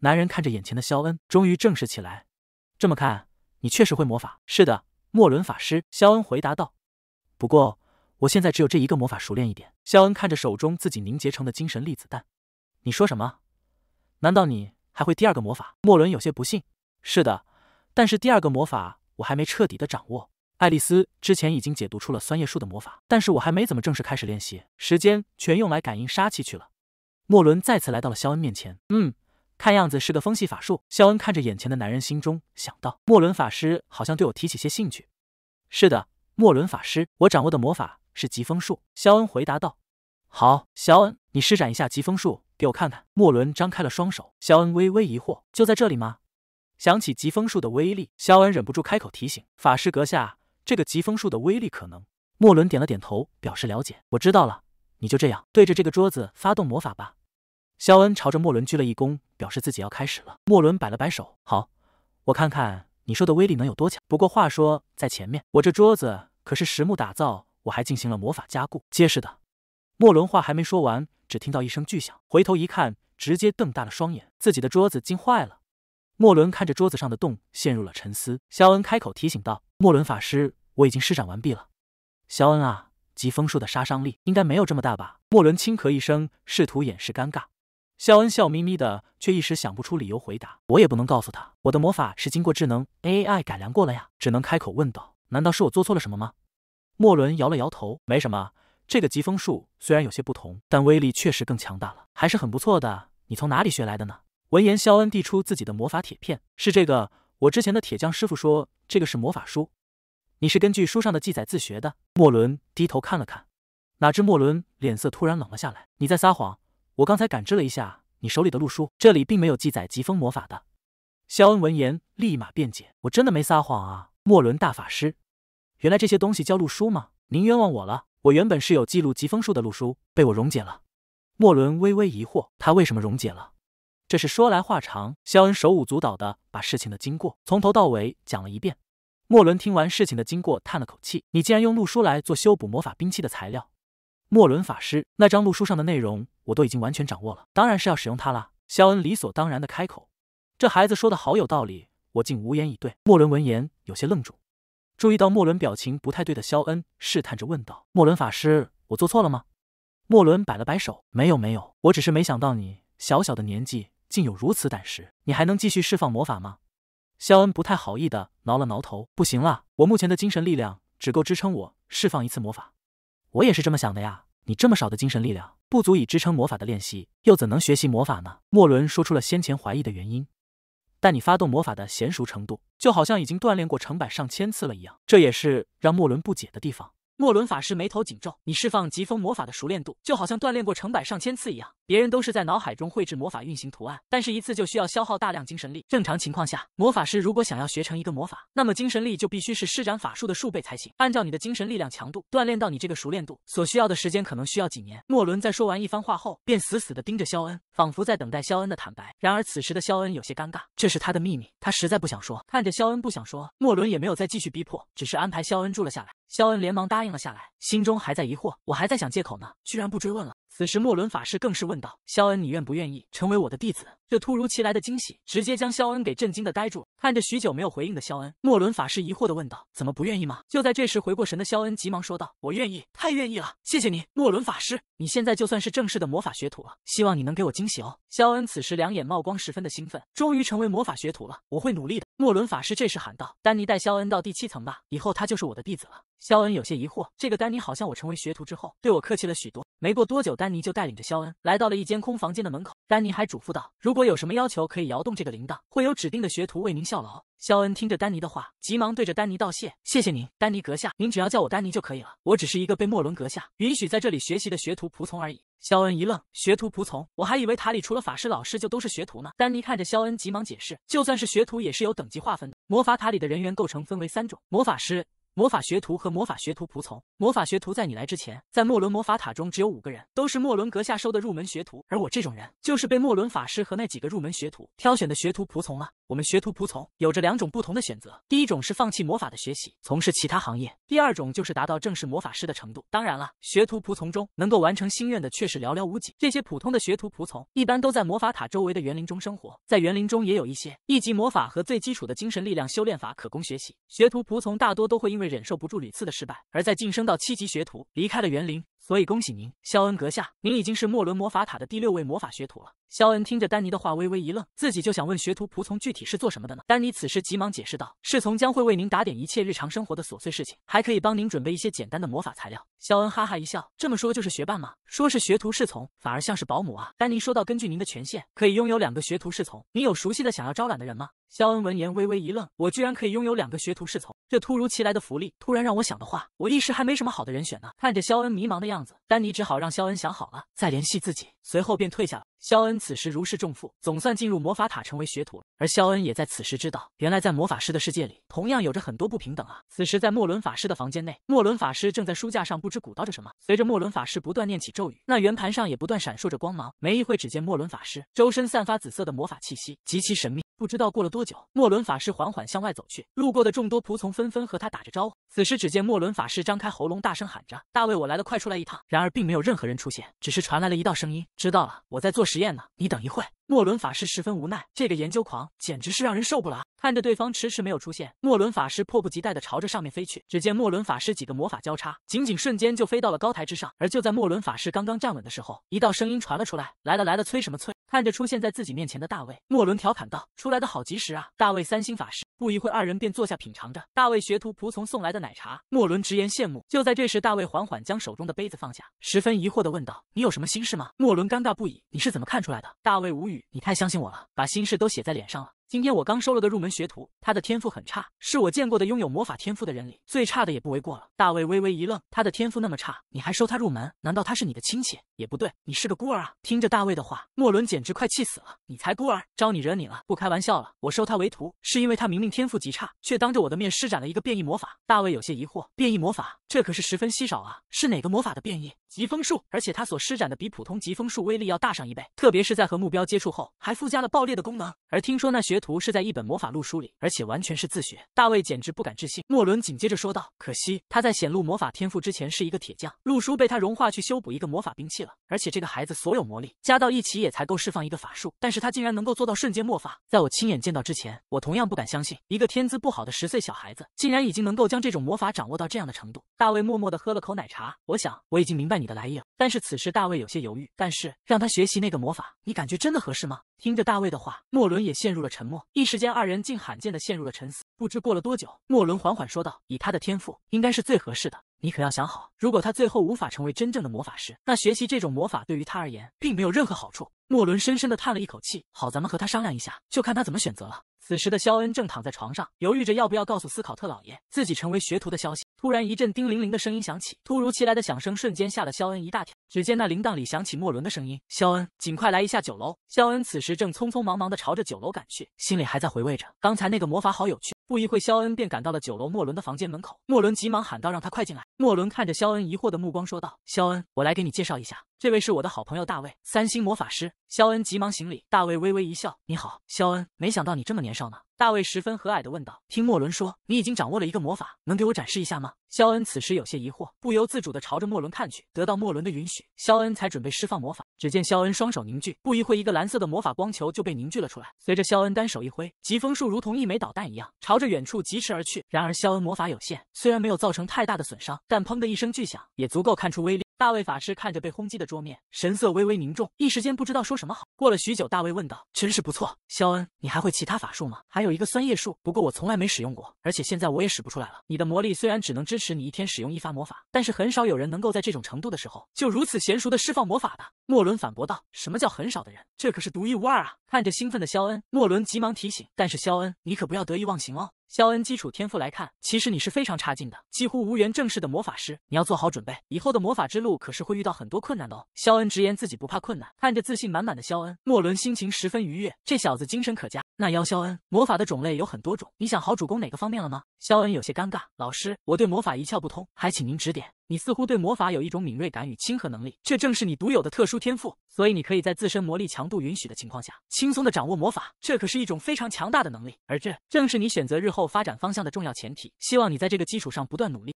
男人看着眼前的肖恩，终于正视起来。这么看，你确实会魔法。是的，莫伦法师。肖恩回答道。不过，我现在只有这一个魔法熟练一点。肖恩看着手中自己凝结成的精神粒子弹。你说什么？难道你还会第二个魔法？莫伦有些不信。是的，但是第二个魔法我还没彻底的掌握。爱丽丝之前已经解读出了酸叶树的魔法，但是我还没怎么正式开始练习，时间全用来感应杀气去了。莫伦再次来到了肖恩面前。嗯。看样子是个风系法术。肖恩看着眼前的男人，心中想到：莫伦法师好像对我提起些兴趣。是的，莫伦法师，我掌握的魔法是疾风术。肖恩回答道。好，肖恩，你施展一下疾风术给我看看。莫伦张开了双手。肖恩微微疑惑：就在这里吗？想起疾风术的威力，肖恩忍不住开口提醒：法师阁下，这个疾风术的威力可能……莫伦点了点头，表示了解。我知道了，你就这样对着这个桌子发动魔法吧。肖恩朝着莫伦鞠了一躬。表示自己要开始了。莫伦摆了摆手，好，我看看你说的威力能有多强。不过话说在前面，我这桌子可是实木打造，我还进行了魔法加固，结实的。莫伦话还没说完，只听到一声巨响，回头一看，直接瞪大了双眼，自己的桌子竟坏了。莫伦看着桌子上的洞，陷入了沉思。肖恩开口提醒道：“莫伦法师，我已经施展完毕了。”肖恩啊，疾风术的杀伤力应该没有这么大吧？莫伦轻咳一声，试图掩饰尴尬。肖恩笑眯眯的，却一时想不出理由回答。我也不能告诉他，我的魔法是经过智能 A I 改良过了呀。只能开口问道：“难道是我做错了什么吗？”莫伦摇了摇头：“没什么。这个疾风术虽然有些不同，但威力确实更强大了，还是很不错的。你从哪里学来的呢？”闻言，肖恩递出自己的魔法铁片：“是这个。我之前的铁匠师傅说这个是魔法书，你是根据书上的记载自学的？”莫伦低头看了看，哪知莫伦脸色突然冷了下来：“你在撒谎。”我刚才感知了一下你手里的路书，这里并没有记载疾风魔法的。肖恩闻言立马辩解：“我真的没撒谎啊，莫伦大法师，原来这些东西叫路书吗？您冤枉我了，我原本是有记录疾风术的路书，被我溶解了。”莫伦微微疑惑：“他为什么溶解了？”这是说来话长。肖恩手舞足蹈的把事情的经过从头到尾讲了一遍。莫伦听完事情的经过，叹了口气：“你竟然用路书来做修补魔法兵器的材料。”莫伦法师，那张路书上的内容我都已经完全掌握了，当然是要使用它啦。肖恩理所当然的开口：“这孩子说的好有道理，我竟无言以对。”莫伦闻言有些愣住，注意到莫伦表情不太对的肖恩试探着问道：“莫伦法师，我做错了吗？”莫伦摆了摆手：“没有，没有，我只是没想到你小小的年纪竟有如此胆识，你还能继续释放魔法吗？”肖恩不太好意的挠了挠头：“不行了，我目前的精神力量只够支撑我释放一次魔法。”我也是这么想的呀，你这么少的精神力量，不足以支撑魔法的练习，又怎能学习魔法呢？莫伦说出了先前怀疑的原因，但你发动魔法的娴熟程度，就好像已经锻炼过成百上千次了一样，这也是让莫伦不解的地方。莫伦法师眉头紧皱：“你释放疾风魔法的熟练度，就好像锻炼过成百上千次一样。别人都是在脑海中绘制魔法运行图案，但是一次就需要消耗大量精神力。正常情况下，魔法师如果想要学成一个魔法，那么精神力就必须是施展法术的数倍才行。按照你的精神力量强度，锻炼到你这个熟练度所需要的时间，可能需要几年。”莫伦在说完一番话后，便死死的盯着肖恩，仿佛在等待肖恩的坦白。然而此时的肖恩有些尴尬，这是他的秘密，他实在不想说。看着肖恩不想说，莫伦也没有再继续逼迫，只是安排肖恩住了下来。肖恩连忙答应了下来，心中还在疑惑，我还在想借口呢，居然不追问了。此时莫伦法师更是问道：“肖恩，你愿不愿意成为我的弟子？”这突如其来的惊喜直接将肖恩给震惊的呆住了，看着许久没有回应的肖恩，莫伦法师疑惑的问道：“怎么不愿意吗？”就在这时，回过神的肖恩急忙说道：“我愿意，太愿意了，谢谢你，莫伦法师，你现在就算是正式的魔法学徒了，希望你能给我惊喜哦。”肖恩此时两眼冒光，十分的兴奋，终于成为魔法学徒了，我会努力的。莫伦法师这时喊道：“丹尼，带肖恩到第七层吧，以后他就是我的弟子了。”肖恩有些疑惑，这个丹尼好像我成为学徒之后，对我客气了许多。没过多久，丹尼就带领着肖恩来到了一间空房间的门口，丹尼还嘱咐道：“如”如果有什么要求，可以摇动这个铃铛，会有指定的学徒为您效劳。肖恩听着丹尼的话，急忙对着丹尼道谢：“谢谢您，丹尼阁下，您只要叫我丹尼就可以了。我只是一个被莫伦阁下允许在这里学习的学徒仆从而已。”肖恩一愣：“学徒仆从？我还以为塔里除了法师老师就都是学徒呢。”丹尼看着肖恩，急忙解释：“就算是学徒，也是有等级划分的。魔法塔里的人员构成分为三种：魔法师。”魔法学徒和魔法学徒仆从。魔法学徒在你来之前，在莫伦魔法塔中只有五个人，都是莫伦阁下收的入门学徒。而我这种人，就是被莫伦法师和那几个入门学徒挑选的学徒仆从了。我们学徒仆从有着两种不同的选择：第一种是放弃魔法的学习，从事其他行业；第二种就是达到正式魔法师的程度。当然了，学徒仆从中能够完成心愿的却是寥寥无几。这些普通的学徒仆从一般都在魔法塔周围的园林中生活，在园林中也有一些一级魔法和最基础的精神力量修炼法可供学习。学徒仆从大多都会因为忍受不住屡次的失败，而在晋升到七级学徒，离开了园林。所以恭喜您，肖恩阁下，您已经是莫伦魔法塔的第六位魔法学徒了。肖恩听着丹尼的话微微一愣，自己就想问学徒仆从具体是做什么的呢？丹尼此时急忙解释道，侍从将会为您打点一切日常生活的琐碎事情，还可以帮您准备一些简单的魔法材料。肖恩哈哈一笑，这么说就是学伴吗？说是学徒侍从，反而像是保姆啊。丹尼说道：“根据您的权限，可以拥有两个学徒侍从，你有熟悉的想要招揽的人吗？肖恩闻言微微一愣，我居然可以拥有两个学徒侍从，这突如其来的福利突然让我想的话，我一时还没什么好的人选呢。看着肖恩迷茫的样。样子，丹尼只好让肖恩想好了再联系自己，随后便退下了。肖恩此时如释重负，总算进入魔法塔成为学徒。而肖恩也在此时知道，原来在魔法师的世界里，同样有着很多不平等啊。此时在莫伦法师的房间内，莫伦法师正在书架上不知鼓捣着什么。随着莫伦法师不断念起咒语，那圆盘上也不断闪烁着光芒。没一会，只见莫伦法师周身散发紫色的魔法气息，极其神秘。不知道过了多久，莫伦法师缓缓向外走去，路过的众多仆从纷纷和他打着招呼。此时只见莫伦法师张开喉咙大声喊着：“大卫，我来了，快出来一趟。”然而并没有任何人出现，只是传来了一道声音：“知道了，我在做。”实验呢？你等一会莫伦法师十分无奈，这个研究狂简直是让人受不了。看着对方迟迟没有出现，莫伦法师迫不及待地朝着上面飞去。只见莫伦法师几个魔法交叉，仅仅瞬间就飞到了高台之上。而就在莫伦法师刚刚站稳的时候，一道声音传了出来：“来了来了，催什么催？”看着出现在自己面前的大卫，莫伦调侃道：“出来的好及时啊！”大卫三星法师。不一会二人便坐下品尝着大卫学徒仆从送来的奶茶。莫伦直言羡慕。就在这时，大卫缓缓将手中的杯子放下，十分疑惑的问道：“你有什么心事吗？”莫伦尴尬不已：“你是怎么看出来的？”大卫无语：“你太相信我了，把心事都写在脸上了。”今天我刚收了个入门学徒，他的天赋很差，是我见过的拥有魔法天赋的人里最差的也不为过了。大卫微微一愣，他的天赋那么差，你还收他入门？难道他是你的亲戚？也不对，你是个孤儿啊！听着大卫的话，莫伦简直快气死了。你才孤儿，招你惹你了？不开玩笑了，我收他为徒，是因为他明明天赋极差，却当着我的面施展了一个变异魔法。大卫有些疑惑，变异魔法这可是十分稀少啊，是哪个魔法的变异？疾风术，而且他所施展的比普通疾风术威力要大上一倍，特别是在和目标接触后，还附加了爆裂的功能。而听说那学学徒是在一本魔法录书里，而且完全是自学。大卫简直不敢置信。莫伦紧接着说道：“可惜他在显露魔法天赋之前是一个铁匠，录书被他融化去修补一个魔法兵器了。而且这个孩子所有魔力加到一起也才够释放一个法术，但是他竟然能够做到瞬间魔法。在我亲眼见到之前，我同样不敢相信，一个天资不好的十岁小孩子竟然已经能够将这种魔法掌握到这样的程度。”大卫默默的喝了口奶茶，我想我已经明白你的来意了。但是此时大卫有些犹豫，但是让他学习那个魔法，你感觉真的合适吗？听着大卫的话，莫伦也陷入了沉。一时间，二人竟罕见的陷入了沉思。不知过了多久，莫伦缓缓说道：“以他的天赋，应该是最合适的。”你可要想好，如果他最后无法成为真正的魔法师，那学习这种魔法对于他而言并没有任何好处。莫伦深深的叹了一口气，好，咱们和他商量一下，就看他怎么选择了。此时的肖恩正躺在床上，犹豫着要不要告诉斯考特老爷自己成为学徒的消息。突然一阵叮铃铃的声音响起，突如其来的响声瞬间吓了肖恩一大跳。只见那铃铛里响起莫伦的声音：“肖恩，尽快来一下酒楼。”肖恩此时正匆匆忙忙的朝着酒楼赶去，心里还在回味着刚才那个魔法好有趣。不一会肖恩便赶到了酒楼莫伦的房间门口。莫伦急忙喊道：“让他快进来。”莫伦看着肖恩疑惑的目光，说道：“肖恩，我来给你介绍一下，这位是我的好朋友大卫，三星魔法师。”肖恩急忙行礼。大卫微微一笑：“你好，肖恩，没想到你这么年少呢。”大卫十分和蔼的问道：“听莫伦说，你已经掌握了一个魔法，能给我展示一下吗？”肖恩此时有些疑惑，不由自主的朝着莫伦看去。得到莫伦的允许，肖恩才准备释放魔法。只见肖恩双手凝聚，不一会，一个蓝色的魔法光球就被凝聚了出来。随着肖恩单手一挥，疾风术如同一枚导弹一样，朝着远处疾驰而去。然而，肖恩魔法有限，虽然没有造成太大的损伤，但砰的一声巨响，也足够看出威力。大卫法师看着被轰击的桌面，神色微微凝重，一时间不知道说什么好。过了许久，大卫问道：“真是不错，肖恩，你还会其他法术吗？还有一个酸液术，不过我从来没使用过，而且现在我也使不出来了。你的魔力虽然只能支持你一天使用一发魔法，但是很少有人能够在这种程度的时候就如此娴熟的释放魔法的。”莫伦反驳道：“什么叫很少的人？这可是独一无二啊！”看着兴奋的肖恩，莫伦急忙提醒：“但是肖恩，你可不要得意忘形哦。”肖恩，基础天赋来看，其实你是非常差劲的，几乎无缘正式的魔法师。你要做好准备，以后的魔法之路可是会遇到很多困难的哦。肖恩直言自己不怕困难，看着自信满满的肖恩，莫伦心情十分愉悦。这小子精神可嘉。那妖肖恩，魔法的种类有很多种，你想好主攻哪个方面了吗？肖恩有些尴尬，老师，我对魔法一窍不通，还请您指点。你似乎对魔法有一种敏锐感与亲和能力，这正是你独有的特殊天赋。所以你可以在自身魔力强度允许的情况下，轻松的掌握魔法。这可是一种非常强大的能力，而这正是你选择日后发展方向的重要前提。希望你在这个基础上不断努力。